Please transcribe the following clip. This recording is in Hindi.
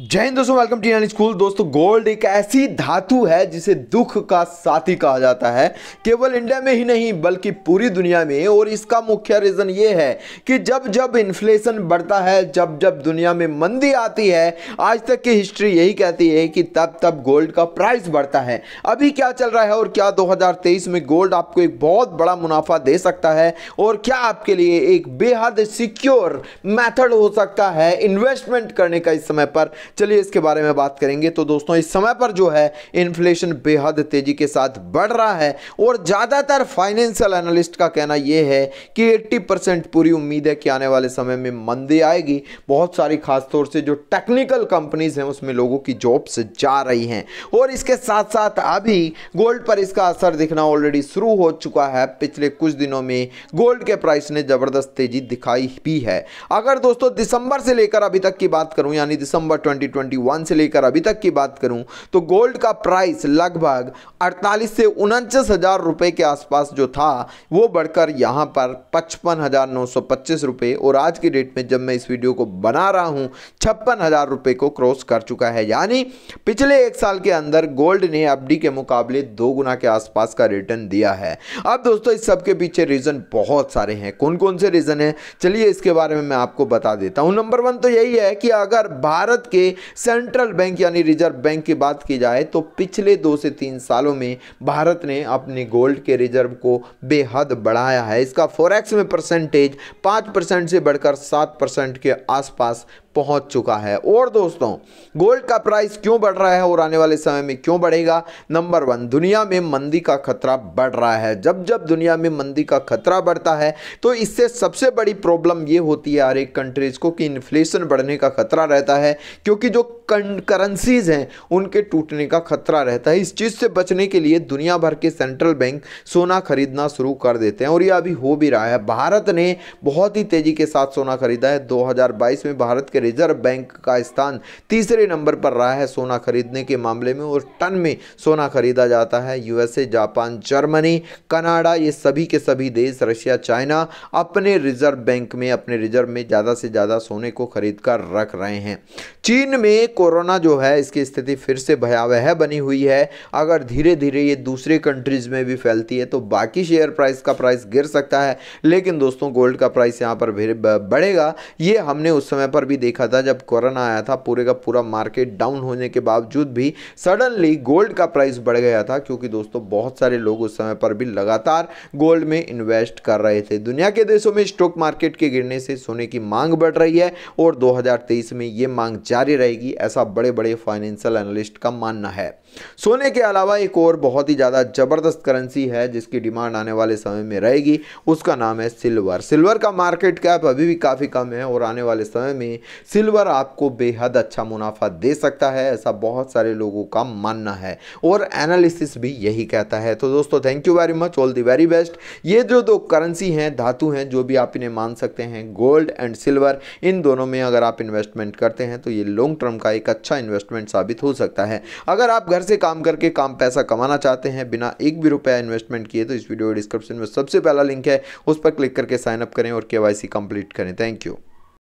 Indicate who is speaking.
Speaker 1: जय हिंद दोस्तों वेलकम टी स्कूल दोस्तों गोल्ड एक ऐसी धातु है जिसे दुख का साथी कहा जाता है केवल इंडिया में ही नहीं बल्कि पूरी दुनिया में और इसका मुख्य रीज़न ये है कि जब जब इन्फ्लेशन बढ़ता है जब जब दुनिया में मंदी आती है आज तक की हिस्ट्री यही कहती है कि तब तब गोल्ड का प्राइस बढ़ता है अभी क्या चल रहा है और क्या दो में गोल्ड आपको एक बहुत बड़ा मुनाफा दे सकता है और क्या आपके लिए एक बेहद सिक्योर मैथड हो सकता है इन्वेस्टमेंट करने का इस समय पर चलिए इसके बारे में बात करेंगे तो दोस्तों इस समय पर जो है इन्फ्लेशन बेहद तेजी के साथ बढ़ रहा है और ज़्यादातर फाइनेंशियल एनालिस्ट का कहना यह है कि 80 परसेंट पूरी उम्मीद है कि आने वाले समय में मंदी आएगी बहुत सारी खासतौर से जो टेक्निकल कंपनीज हैं उसमें लोगों की जॉब्स जा रही हैं और इसके साथ साथ अभी गोल्ड पर इसका असर दिखना ऑलरेडी शुरू हो चुका है पिछले कुछ दिनों में गोल्ड के प्राइस ने ज़बरदस्त तेजी दिखाई भी है अगर दोस्तों दिसंबर से लेकर अभी तक की बात करूं यानी दिसंबर 2021 से लेकर अभी तक की बात करूं तो गोल्ड का प्राइस लगभग 48 से उनचास हज़ार रुपये के आसपास जो था वो बढ़कर यहां पर पचपन हज़ार नौ सौ पच्चीस और आज की डेट में जब मैं इस वीडियो को बना रहा हूं छप्पन हज़ार को क्रॉस कर चुका है यानी पिछले एक साल के अंदर गोल्ड ने एफडी के मुकाबले दो गुना के आसपास का रिटर्न दिया है अब दोस्तों इस सबके पीछे रीज़न बहुत सारे हैं कौन कौन से रीज़न हैं चलिए इसके बारे में मैं आपको बता देता हूँ नंबर वन तो यही है कि अगर भारत के सेंट्रल बैंक यानी रिजर्व बैंक की बात की जाए तो पिछले दो से तीन सालों में भारत ने अपने गोल्ड के रिजर्व को बेहद बढ़ाया है इसका फोरेक्स में परसेंटेज पाँच परसेंट से बढ़कर सात परसेंट के आसपास पहुंच चुका है और दोस्तों गोल्ड का प्राइस क्यों बढ़ रहा है और आने वाले समय में क्यों बढ़ेगा नंबर वन दुनिया में मंदी का खतरा बढ़ रहा है जब जब दुनिया में मंदी का खतरा बढ़ता है तो इससे सबसे बड़ी प्रॉब्लम ये होती है हर एक कंट्रीज़ को कि इन्फ्लेशन बढ़ने का खतरा रहता है क्योंकि जो करेंसीज हैं उनके टूटने का खतरा रहता है इस चीज़ से बचने के लिए दुनिया भर के सेंट्रल बैंक सोना खरीदना शुरू कर देते हैं और यह अभी हो भी रहा है भारत ने बहुत ही तेज़ी के साथ सोना खरीदा है दो में भारत के रिजर्व बैंक का स्थान तीसरे नंबर पर रहा है सोना खरीदने के मामले में और टन में सोना खरीदा जाता है यूएसए जापान जर्मनी कनाडा ये सभी के सभी देश रशिया चाइना अपने रिजर्व बैंक में अपने रिजर्व में ज़्यादा से ज़्यादा सोने को खरीद कर रख रहे हैं चीन में कोरोना जो है इसकी स्थिति फिर से भयावह बनी हुई है अगर धीरे धीरे ये दूसरे कंट्रीज़ में भी फैलती है तो बाकी शेयर प्राइस का प्राइस गिर सकता है लेकिन दोस्तों गोल्ड का प्राइस यहाँ पर बढ़ेगा ये हमने उस समय पर भी देख देखा था जब कोरोना आया था पूरे का पूरा मार्केट डाउन होने के बावजूद भी सडनली गोल्ड का प्राइस बढ़ गया था क्योंकि दोस्तों बहुत सारे लोग उस समय पर भी लगातार गोल्ड में इन्वेस्ट कर रहे थे दुनिया के देशों में स्टॉक मार्केट के गिरने से सोने की मांग बढ़ रही है और दो में ये मांग जारी रहेगी ऐसा बड़े बड़े फाइनेंशियल एनालिस्ट का मानना है सोने के अलावा एक और बहुत ही ज़्यादा ज़बरदस्त करेंसी है जिसकी डिमांड आने वाले समय में रहेगी उसका नाम है सिल्वर सिल्वर का मार्केट कैप अभी भी काफ़ी कम है और आने वाले समय में सिल्वर आपको बेहद अच्छा मुनाफा दे सकता है ऐसा बहुत सारे लोगों का मानना है और एनालिसिस भी यही कहता है तो दोस्तों thank you very much all the very best ये जो दो करेंसी हैं धातु हैं जो भी आप इन्हें मान सकते हैं गोल्ड एंड सिल्वर इन दोनों में अगर आप इन्वेस्टमेंट करते हैं तो ये लॉन्ग टर्म का एक अच्छा इन्वेस्टमेंट साबित हो सकता है अगर आप घर से काम करके काम पैसा कमाना चाहते हैं बिना एक भी रुपया इन्वेस्टमेंट किए तो इस वीडियो डिस्क्रिप्शन में सबसे पहला लिंक है उस पर क्लिक करके साइनअप करें और के कंप्लीट करें थैंक यू